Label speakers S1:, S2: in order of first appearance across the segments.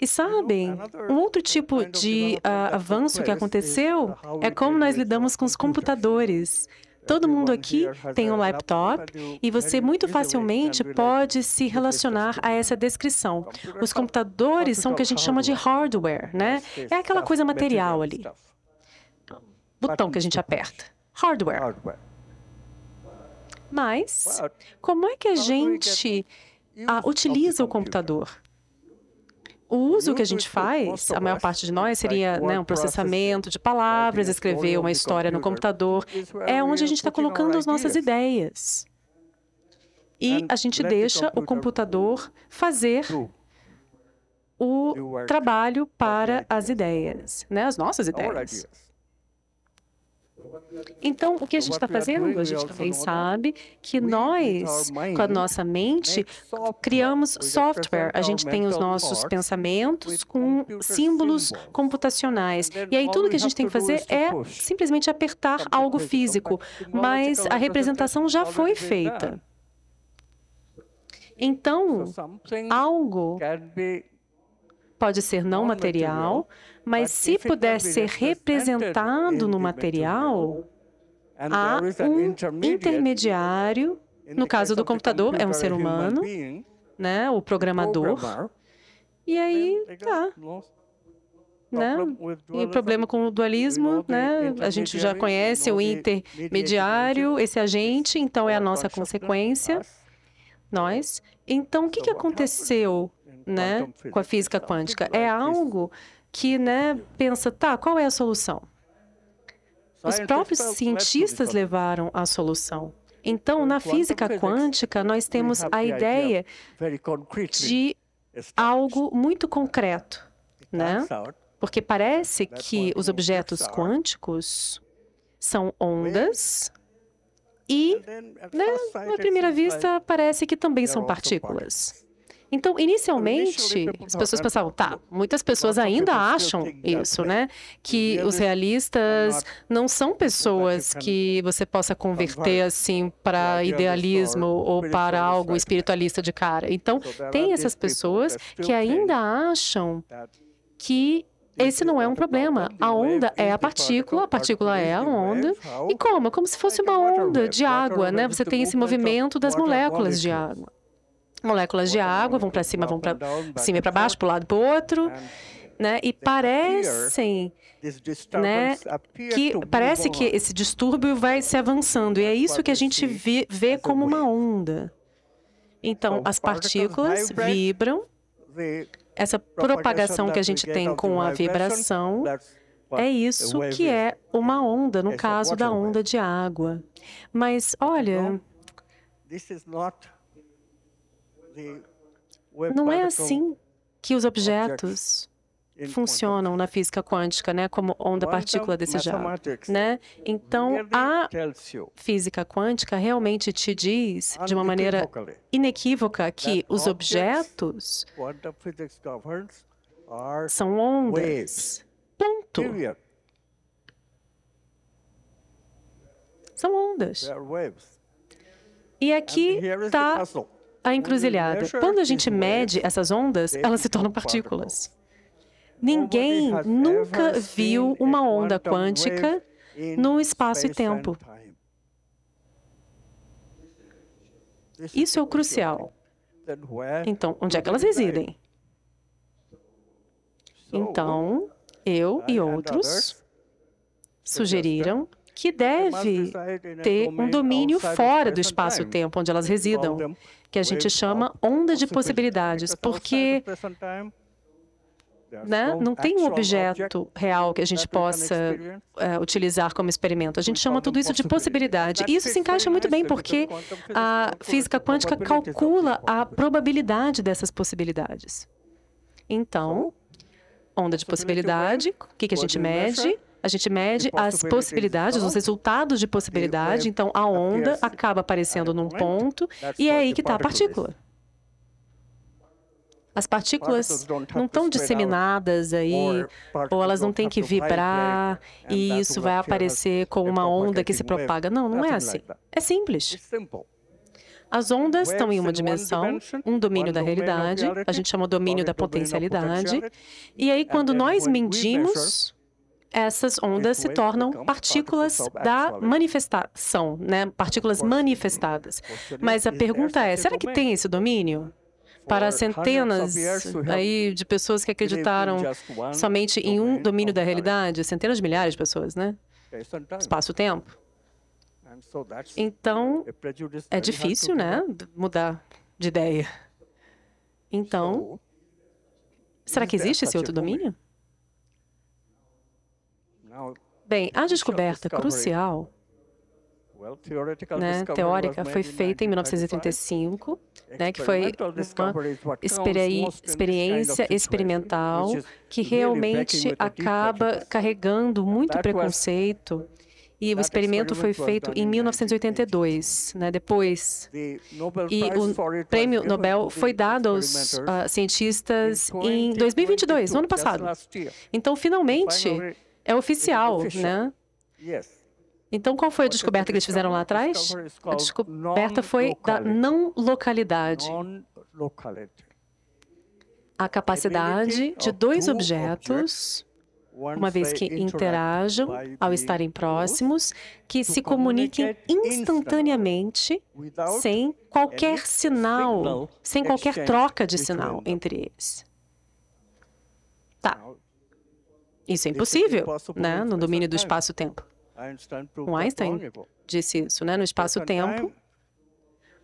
S1: E sabem, é um outro tá tipo de uh, avanço que aconteceu é como nós tá lidamos com os computadores. Todo mundo aqui tem um laptop e você muito facilmente pode se relacionar a essa descrição. Os computadores são o que a gente chama de hardware, né? É aquela coisa material ali. Botão que a gente aperta. Hardware. Mas, como é que a gente uh, utiliza o computador? o uso que a gente faz, a maior parte de nós, seria né, um processamento de palavras, escrever uma história no computador. É, é onde a gente está colocando as nossas ideias. E é, a gente deixa o computador fazer o trabalho tá para as ideias, né, as nossas ideias. Então, o que a gente está fazendo? A gente também sabe que nós, com a nossa mente, criamos software. A gente tem os nossos pensamentos com símbolos computacionais. E aí, tudo que a gente tem que fazer é simplesmente apertar algo físico. Mas a representação já foi feita. Então, algo pode ser não material, mas se puder ser representado no material, há um intermediário, no caso do computador, é um ser humano, né, o programador, e aí tá. Né? E o problema com o dualismo, né? a gente já conhece o intermediário, esse agente, então é a nossa consequência, nós. Então, o que, que aconteceu né, então, com a é física quântica. É algo que né, pensa, tá, qual é a solução? Os próprios cientistas levaram a solução. Então, então na física quântica, nós temos a ideia de algo muito concreto, né? Porque parece que os objetos quânticos são ondas e, né, na primeira vista, parece que também são partículas. Então, inicialmente, as pessoas pensavam, tá, muitas pessoas ainda acham isso, né? Que os realistas não são pessoas que você possa então, converter assim para idealismo ou para algo espiritualista de cara. Então, tem essas pessoas que ainda acham que esse não é um problema. A onda é a partícula, a partícula é a onda. E como? É como se fosse uma onda de água, né? Você tem esse movimento das moléculas de água moléculas de água vão para cima, vão para cima e para baixo, para um lado para o outro, né? E parecem, né? Que parece que esse distúrbio vai se avançando e é isso que a gente vê, vê como uma onda. Então, as partículas vibram. Essa propagação que a gente tem com a vibração é isso que é uma onda, no caso da onda de água. Mas olha, não é assim que os objetos funcionam na física quântica, né, como onda partícula desse jato, né? Então a física quântica realmente te diz ah, de uma maneira inequívoca que os objetos são ondas. Ponto. São ondas. E aqui está a encruzilhada. Uhum. Quando a gente uhum. mede essas ondas, elas se tornam partículas. Ninguém nunca assim viu uma onda quântica no espaço e tempo. Isso é o crucial. Então, onde é que elas residem? Então, eu e outros sugeriram que é deve é, né, ter um é domínio fora do espaço-tempo onde elas residam, que a gente chama onda de possibilidades, porque né? não tem um objeto real que a gente possa uh, utilizar como experimento. A gente chama tudo isso de possibilidade. E isso se encaixa muito bem, porque a física quântica calcula a probabilidade dessas possibilidades. Então, onda de possibilidade, o que, que a gente mede? A gente mede as possibilidades, os resultados de possibilidade. É, então, a onda acaba aparecendo num ponto e é aí que está a partícula. As partículas não estão disseminadas aí, ou elas não têm que vibrar e isso vai aparecer com uma onda que se propaga. Não, não é assim. É simples. As ondas estão em uma dimensão, um domínio da realidade, a gente chama domínio da potencialidade. E aí, quando nós medimos, essas ondas se tornam partículas da manifestação, né? partículas manifestadas. Mas a pergunta é: será que tem esse domínio? Para centenas aí de pessoas que acreditaram somente em um domínio da realidade, centenas de milhares de pessoas, né? É então. Espaço-tempo. Então, é difícil, né? Mudar de ideia. Então, será que existe esse outro domínio? Bem, a descoberta crucial né, teórica foi feita em 1935, né, que foi uma experi experiência experimental que realmente acaba carregando muito preconceito. E o experimento foi feito em 1982, né, depois. E o prêmio Nobel foi dado aos uh, cientistas em 2022, no ano passado. Então, finalmente, é oficial, né? Então, qual foi a descoberta que eles fizeram lá atrás? A descoberta foi da não localidade. A capacidade de dois objetos
S2: uma vez que interajam ao estarem próximos,
S1: que se comuniquem instantaneamente, sem qualquer sinal, sem qualquer troca de sinal entre eles. Tá. É isso é impossível, né? no né? domínio do espaço-tempo. O Einstein disse isso, né? no espaço-tempo,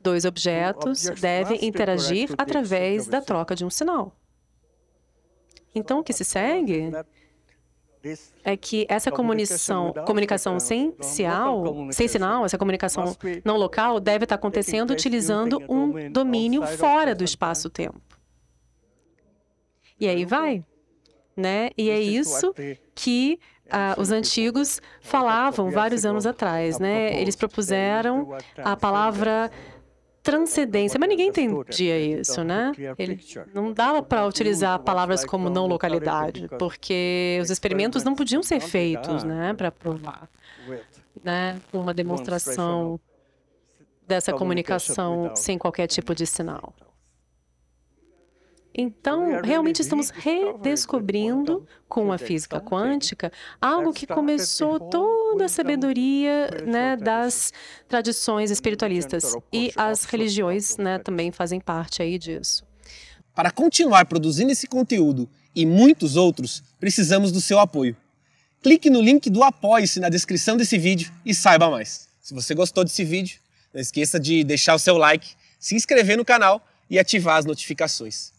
S1: dois objetos devem interagir através da troca de um sinal. Então, o que se segue é que essa comunicação, comunicação sem, sinal, sem sinal, essa comunicação não local, deve estar acontecendo utilizando um domínio fora do espaço-tempo. E aí então, vai né? E é isso que ah, os antigos falavam vários anos atrás, tá né? Eles propuseram a palavra transcendência, mas ninguém entendia isso, então, né? Ele não dava para utilizar palavras como não localidade, porque os experimentos não podiam ser feitos, né, para provar, né, uma demonstração dessa comunicação sem qualquer tipo de sinal. Então, então, realmente estamos redescobrindo com a física quântica algo que começou toda a sabedoria né, das tradições espiritualistas e as religiões né, também fazem parte aí disso. Para continuar produzindo esse conteúdo e muitos outros, precisamos do seu apoio. Clique no link do Apoie-se na descrição desse vídeo e saiba mais. Se você gostou desse vídeo, não esqueça de deixar o seu like, se inscrever no canal e ativar as notificações.